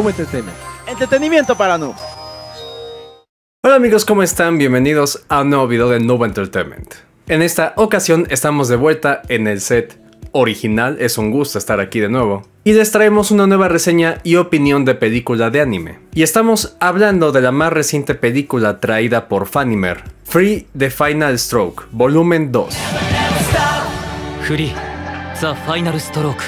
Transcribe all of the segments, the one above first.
Entertainment. Entretenimiento para Noob. Hola amigos, ¿cómo están? Bienvenidos a un nuevo video de Noob Entertainment. En esta ocasión estamos de vuelta en el set original, es un gusto estar aquí de nuevo. Y les traemos una nueva reseña y opinión de película de anime. Y estamos hablando de la más reciente película traída por Fanimer, Free The Final Stroke, volumen 2. Free The Final Stroke.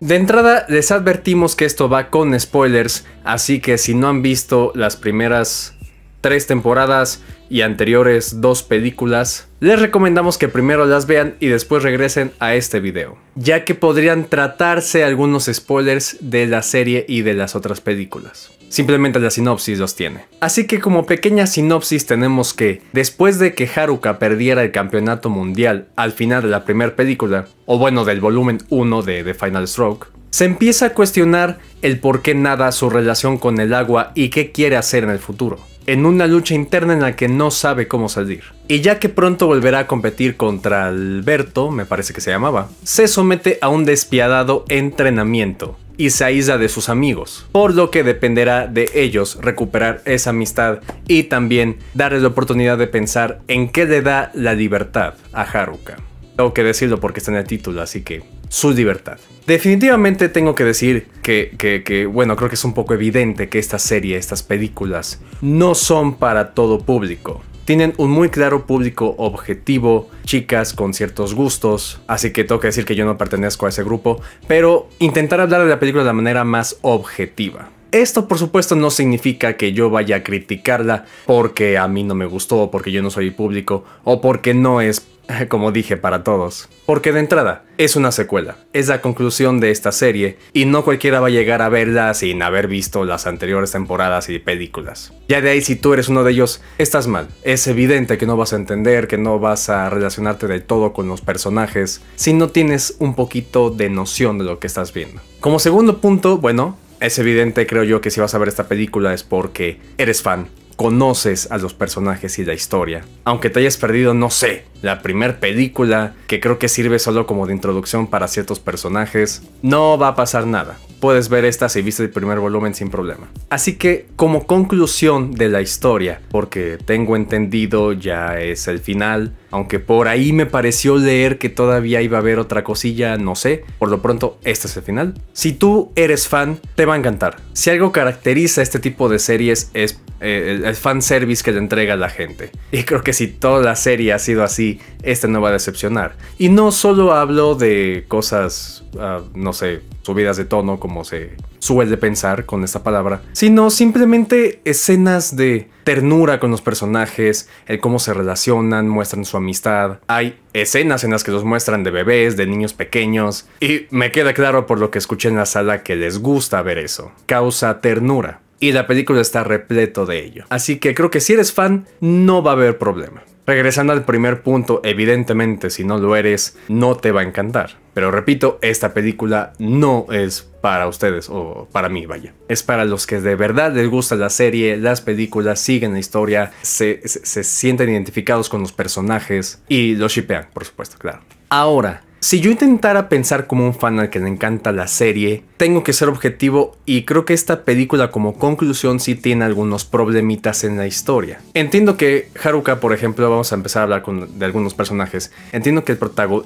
De entrada, les advertimos que esto va con spoilers, así que si no han visto las primeras tres temporadas, y anteriores dos películas, les recomendamos que primero las vean y después regresen a este video, ya que podrían tratarse algunos spoilers de la serie y de las otras películas. Simplemente la sinopsis los tiene. Así que como pequeña sinopsis tenemos que, después de que Haruka perdiera el campeonato mundial al final de la primera película, o bueno del volumen 1 de The Final Stroke, se empieza a cuestionar el por qué nada su relación con el agua y qué quiere hacer en el futuro en una lucha interna en la que no sabe cómo salir. Y ya que pronto volverá a competir contra Alberto, me parece que se llamaba, se somete a un despiadado entrenamiento y se aísla de sus amigos, por lo que dependerá de ellos recuperar esa amistad y también darles la oportunidad de pensar en qué le da la libertad a Haruka. Tengo que decirlo porque está en el título, así que su libertad. Definitivamente tengo que decir que, bueno, creo que es un poco evidente que esta serie, estas películas, no son para todo público. Tienen un muy claro público objetivo, chicas con ciertos gustos, así que tengo que decir que yo no pertenezco a ese grupo, pero intentar hablar de la película de la manera más objetiva. Esto por supuesto no significa que yo vaya a criticarla porque a mí no me gustó, porque yo no soy público o porque no es como dije, para todos. Porque de entrada, es una secuela, es la conclusión de esta serie, y no cualquiera va a llegar a verla sin haber visto las anteriores temporadas y películas. Ya de ahí, si tú eres uno de ellos, estás mal. Es evidente que no vas a entender, que no vas a relacionarte del todo con los personajes, si no tienes un poquito de noción de lo que estás viendo. Como segundo punto, bueno, es evidente, creo yo, que si vas a ver esta película es porque eres fan conoces a los personajes y la historia. Aunque te hayas perdido, no sé, la primer película, que creo que sirve solo como de introducción para ciertos personajes, no va a pasar nada. Puedes ver esta si viste el primer volumen sin problema. Así que como conclusión de la historia, porque tengo entendido ya es el final, aunque por ahí me pareció leer que todavía iba a haber otra cosilla, no sé, por lo pronto este es el final. Si tú eres fan, te va a encantar. Si algo caracteriza este tipo de series es eh, el, fan fanservice que le entrega a la gente. Y creo que si toda la serie ha sido así, este no va a decepcionar. Y no solo hablo de cosas, ah, no sé, subidas de tono como se suele pensar con esta palabra, sino simplemente escenas de ternura con los personajes, el cómo se relacionan, muestran su amistad. Hay escenas en las que los muestran de bebés, de niños pequeños, y me queda claro por lo que escuché en la sala que les gusta ver eso. Causa ternura y la película está repleto de ello. Así que creo que si eres fan, no va a haber problema. Regresando al primer punto, evidentemente si no lo eres, no te va a encantar. Pero repito, esta película no es para ustedes o para mí, vaya. Es para los que de verdad les gusta la serie, las películas, siguen la historia, se, sienten identificados con los personajes y los shipean, por supuesto, claro. Ahora, si yo intentara pensar como un fan al que le encanta la serie, tengo que ser objetivo y creo que esta película como conclusión sí tiene algunos problemitas en la historia. Entiendo que Haruka, por ejemplo, vamos a empezar a hablar de algunos personajes. Entiendo que, el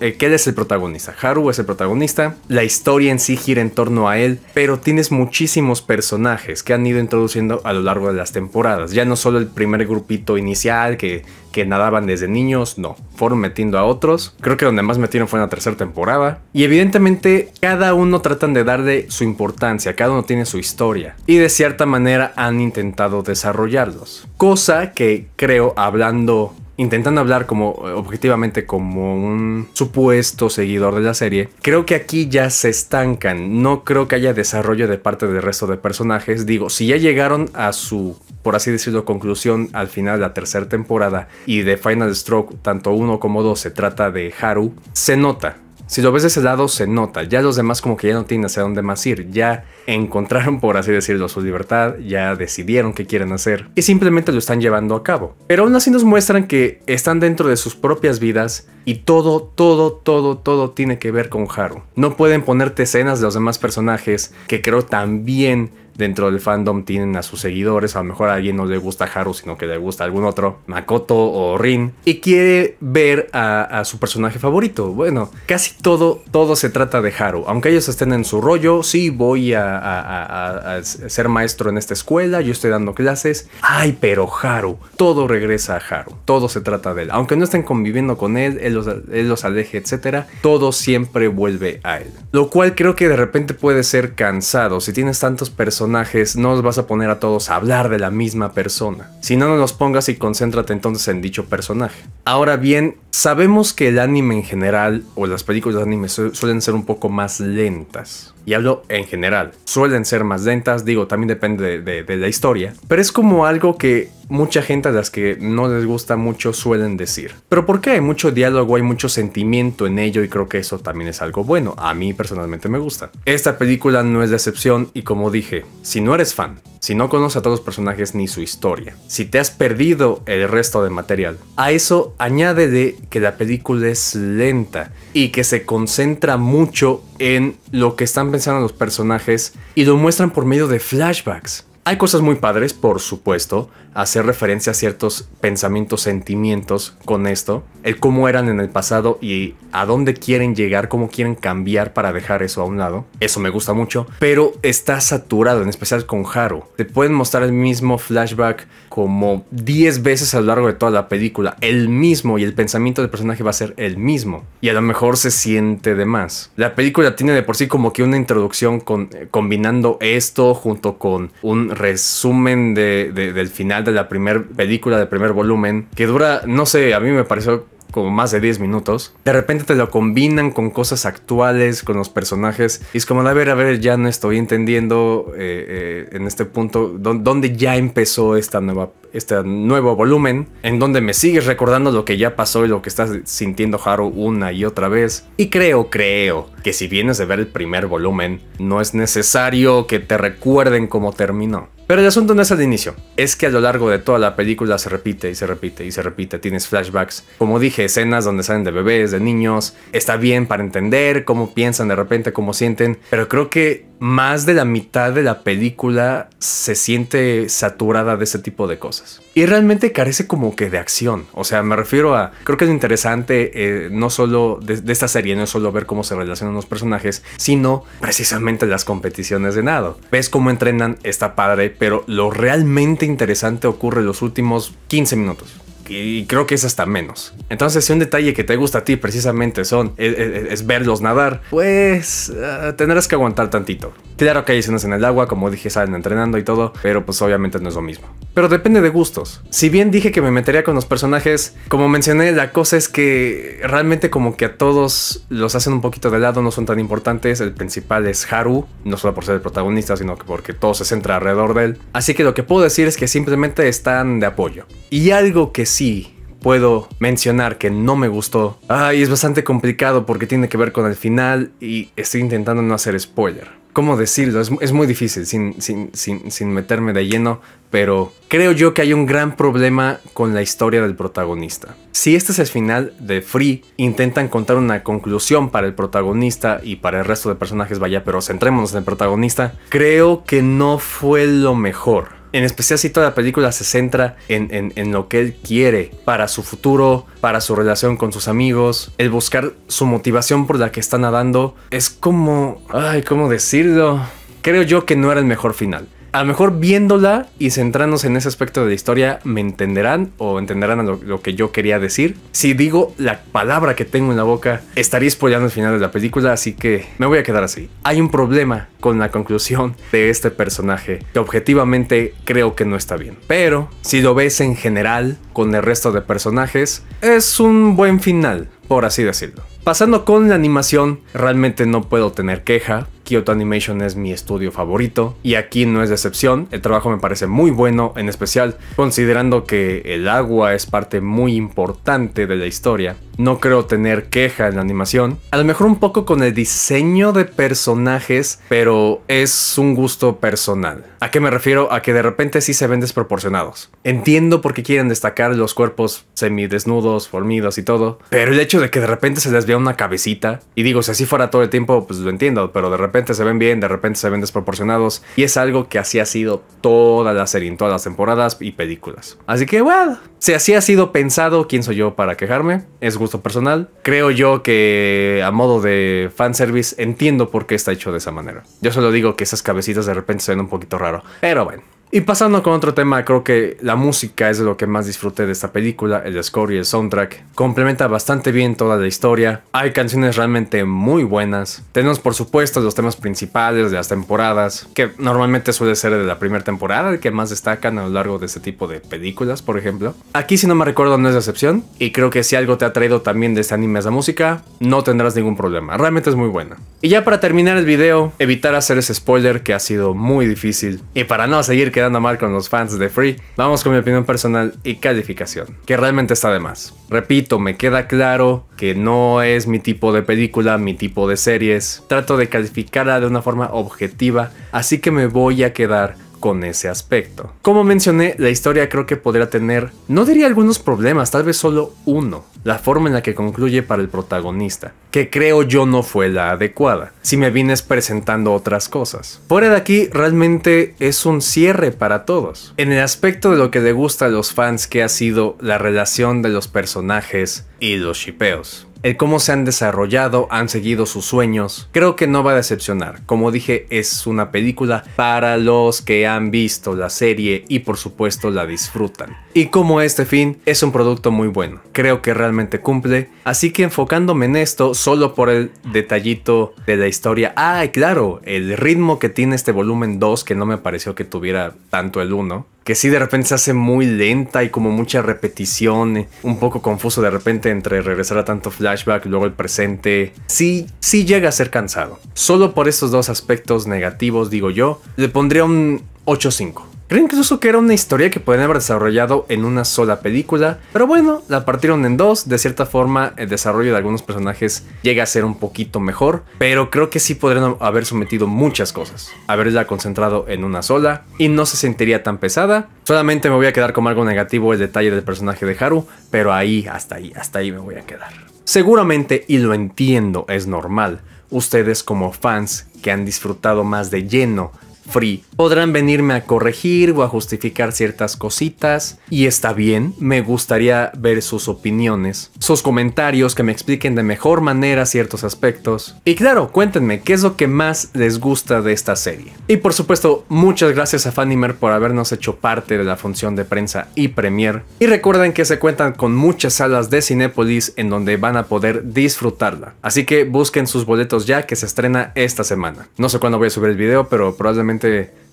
eh, que él es el protagonista. Haru es el protagonista. La historia en sí gira en torno a él, pero tienes muchísimos personajes que han ido introduciendo a lo largo de las temporadas. Ya no solo el primer grupito inicial que que nadaban desde niños, no, fueron metiendo a otros. Creo que donde más metieron fue en la tercera temporada. Y evidentemente cada uno tratan de darle su importancia, cada uno tiene su historia. Y de cierta manera han intentado desarrollarlos. Cosa que creo, hablando intentando hablar como eh, objetivamente como un supuesto seguidor de la serie, creo que aquí ya se estancan. No creo que haya desarrollo de parte del resto de personajes. Digo, si ya llegaron a su, por así decirlo, conclusión al final de la tercera temporada y de Final Stroke, tanto uno como dos se trata de Haru, se nota si lo ves de ese lado, se nota. Ya los demás como que ya no tienen hacia dónde más ir. Ya encontraron, por así decirlo, su libertad, ya decidieron qué quieren hacer y simplemente lo están llevando a cabo. Pero aún así nos muestran que están dentro de sus propias vidas y todo, todo, todo, todo tiene que ver con Haru. No pueden ponerte escenas de los demás personajes que creo también dentro del fandom tienen a sus seguidores, a lo mejor a alguien no le gusta Haru, sino que le gusta algún otro, Makoto o Rin, y quiere ver a, su personaje favorito. Bueno, casi todo, todo se trata de Haru. Aunque ellos estén en su rollo, sí, voy a, ser maestro en esta escuela, yo estoy dando clases. Ay, pero Haru, todo regresa a Haru, todo se trata de él. Aunque no estén conviviendo con él, él los, los aleje, etcétera, todo siempre vuelve a él. Lo cual creo que de repente puede ser cansado. Si tienes tantos personajes, personajes, no los vas a poner a todos a hablar de la misma persona, Si no, no los pongas y concéntrate entonces en dicho personaje. Ahora bien, Sabemos que el anime en general o las películas de anime suelen ser un poco más lentas. Y hablo en general. Suelen ser más lentas, digo, también depende de, la historia. Pero es como algo que mucha gente a las que no les gusta mucho suelen decir. Pero porque hay mucho diálogo, hay mucho sentimiento en ello y creo que eso también es algo bueno. A mí personalmente me gusta. Esta película no es la excepción y como dije, si no eres fan si no conoce a todos los personajes ni su historia, si te has perdido el resto del material. A eso de que la película es lenta y que se concentra mucho en lo que están pensando los personajes y lo muestran por medio de flashbacks. Hay cosas muy padres, por supuesto, hacer referencia a ciertos pensamientos, sentimientos con esto, el cómo eran en el pasado y a dónde quieren llegar, cómo quieren cambiar para dejar eso a un lado. Eso me gusta mucho, pero está saturado, en especial con Haru. Te pueden mostrar el mismo flashback como 10 veces a lo largo de toda la película, el mismo y el pensamiento del personaje va a ser el mismo. Y a lo mejor se siente de más. La película tiene de por sí como que una introducción eh, combinando esto junto con un resumen del final de la primera película, de primer volumen, que dura, no sé, a mí me pareció como más de 10 minutos. De repente te lo combinan con cosas actuales, con los personajes. Y es como, a ver, a ver, ya no estoy entendiendo eh, eh, en este punto dónde ya empezó esta nueva, este nuevo volumen, en donde me sigues recordando lo que ya pasó y lo que estás sintiendo Haru una y otra vez. Y creo, creo, que si vienes de ver el primer volumen, no es necesario que te recuerden cómo terminó. Pero el asunto no es al inicio, es que a lo largo de toda la película se repite y se repite y se repite, tienes flashbacks, como dije, escenas donde salen de bebés, de niños, está bien para entender cómo piensan de repente, cómo sienten, pero creo que más de la mitad de la película se siente saturada de ese tipo de cosas. Y realmente carece como que de acción. O sea, me refiero a, creo que es interesante eh, no solo de, esta serie, no solo ver cómo se relacionan los personajes, sino precisamente las competiciones de nado. Ves cómo entrenan, está padre, pero lo realmente interesante ocurre en los últimos 15 minutos y creo que es hasta menos. Entonces, si un detalle que te gusta a ti precisamente son e, e, e, es, verlos nadar, pues ah, tendrás que aguantar tantito. Claro que hay escenas en el agua, como dije, salen entrenando y todo, pero pues obviamente no es lo mismo. Pero depende de gustos. Si bien dije que me metería con los personajes, como mencioné, la cosa es que realmente como que a todos los hacen un poquito de lado, no son tan importantes. El principal es Haru, no solo por ser el protagonista, sino que porque todo se centra alrededor de él. Así que lo que puedo decir es que simplemente están de apoyo. Y algo que sí puedo mencionar que no me gustó. Ay, es bastante complicado porque tiene que ver con el final y estoy intentando no hacer spoiler ¿Cómo decirlo? Es, muy difícil sin, sin meterme de lleno, pero creo yo que hay un gran problema con la historia del protagonista. Si este es el final de Free, intentan contar una conclusión para el protagonista y para el resto de personajes, vaya, pero centrémonos en el protagonista, creo que no fue lo mejor en especial si toda la película se centra en, lo que él quiere para su futuro, para su relación con sus amigos, el buscar su motivación por la que está nadando, es como... Ay, ¿cómo decirlo? Creo yo que no era el mejor final a lo mejor viéndola y centrándonos en ese aspecto de la historia, me entenderán o entenderán lo, que yo quería decir. Si digo la palabra que tengo en la boca, estaría spoilando el final de la película, así que me voy a quedar así. Hay un problema con la conclusión de este personaje que objetivamente creo que no está bien. Pero si lo ves en general con el resto de personajes, es un buen final, por así decirlo. Pasando con la animación, realmente no puedo tener queja Kyoto Animation es mi estudio favorito y aquí no es decepción, el trabajo me parece muy bueno, en especial considerando que el agua es parte muy importante de la historia. No creo tener queja en la animación, a lo mejor un poco con el diseño de personajes, pero es un gusto personal. ¿A qué me refiero? A que de repente sí se ven desproporcionados. Entiendo por qué quieren destacar los cuerpos semidesnudos, formidos y todo, pero el hecho de que de repente se les vea una cabecita, y digo, si así fuera todo el tiempo, pues lo entiendo, pero de repente repente se ven bien, de repente se ven desproporcionados. Y es algo que así ha sido toda la serie, en todas las temporadas y películas. Así que, bueno, si así ha sido pensado, ¿quién soy yo para quejarme? Es gusto personal. Creo yo que a modo de fanservice entiendo por qué está hecho de esa manera. Yo solo digo que esas cabecitas de repente se ven un poquito raro. Pero bueno. Y pasando con otro tema, creo que la música es lo que más disfruté de esta película, el score y el soundtrack. Complementa bastante bien toda la historia, hay canciones realmente muy buenas. Tenemos por supuesto los temas principales de las temporadas, que normalmente suele ser de la primera temporada, el que más destacan a lo largo de este tipo de películas, por ejemplo. Aquí si no me recuerdo no es excepción, y creo que si algo te ha traído también de este anime es la música, no tendrás ningún problema, realmente es muy buena. Y ya para terminar el video, evitar hacer ese spoiler que ha sido muy difícil, y para no seguir que anda mal con los fans de Free, vamos con mi opinión personal y calificación, que realmente está de más. Repito, me queda claro que no es mi tipo de película, mi tipo de series. Trato de calificarla de una forma objetiva, así que me voy a quedar con ese aspecto. Como mencioné, la historia creo que podría tener, no diría algunos problemas, tal vez solo uno, la forma en la que concluye para el protagonista, que creo yo no fue la adecuada, si me vienes presentando otras cosas. Fuera de aquí, realmente es un cierre para todos. En el aspecto de lo que le gusta a los fans que ha sido la relación de los personajes y los shipeos el cómo se han desarrollado, han seguido sus sueños. Creo que no va a decepcionar. Como dije, es una película para los que han visto la serie y por supuesto la disfrutan. Y como este fin, es un producto muy bueno. Creo que realmente cumple. Así que enfocándome en esto, solo por el detallito de la historia. Ah, claro, el ritmo que tiene este volumen 2, que no me pareció que tuviera tanto el 1 que sí de repente se hace muy lenta y como mucha repetición, eh, un poco confuso de repente entre regresar a tanto flashback, luego el presente, sí, sí llega a ser cansado. Solo por estos dos aspectos negativos, digo yo, le pondría un 8-5. Creo incluso que era una historia que podrían haber desarrollado en una sola película, pero bueno, la partieron en dos, de cierta forma el desarrollo de algunos personajes llega a ser un poquito mejor, pero creo que sí podrían haber sometido muchas cosas, haberla concentrado en una sola y no se sentiría tan pesada, solamente me voy a quedar como algo negativo el detalle del personaje de Haru, pero ahí, hasta ahí, hasta ahí me voy a quedar. Seguramente, y lo entiendo, es normal, ustedes como fans que han disfrutado más de lleno free. Podrán venirme a corregir o a justificar ciertas cositas y está bien, me gustaría ver sus opiniones, sus comentarios que me expliquen de mejor manera ciertos aspectos. Y claro, cuéntenme qué es lo que más les gusta de esta serie. Y por supuesto, muchas gracias a Fanimer por habernos hecho parte de la función de prensa y premier. Y recuerden que se cuentan con muchas salas de Cinépolis en donde van a poder disfrutarla. Así que busquen sus boletos ya que se estrena esta semana. No sé cuándo voy a subir el video, pero probablemente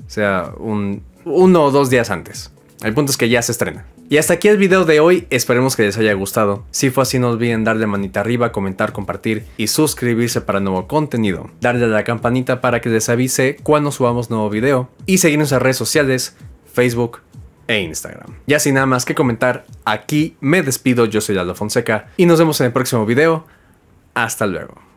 sea un uno o dos días antes. El punto es que ya se estrena. Y hasta aquí el video de hoy, esperemos que les haya gustado. Si fue así no olviden darle manita arriba, comentar, compartir y suscribirse para nuevo contenido. Darle a la campanita para que les avise cuando subamos nuevo video. Y seguirnos en redes sociales, Facebook e Instagram. Ya sin nada más que comentar, aquí me despido, yo soy Aldo Fonseca y nos vemos en el próximo video. Hasta luego.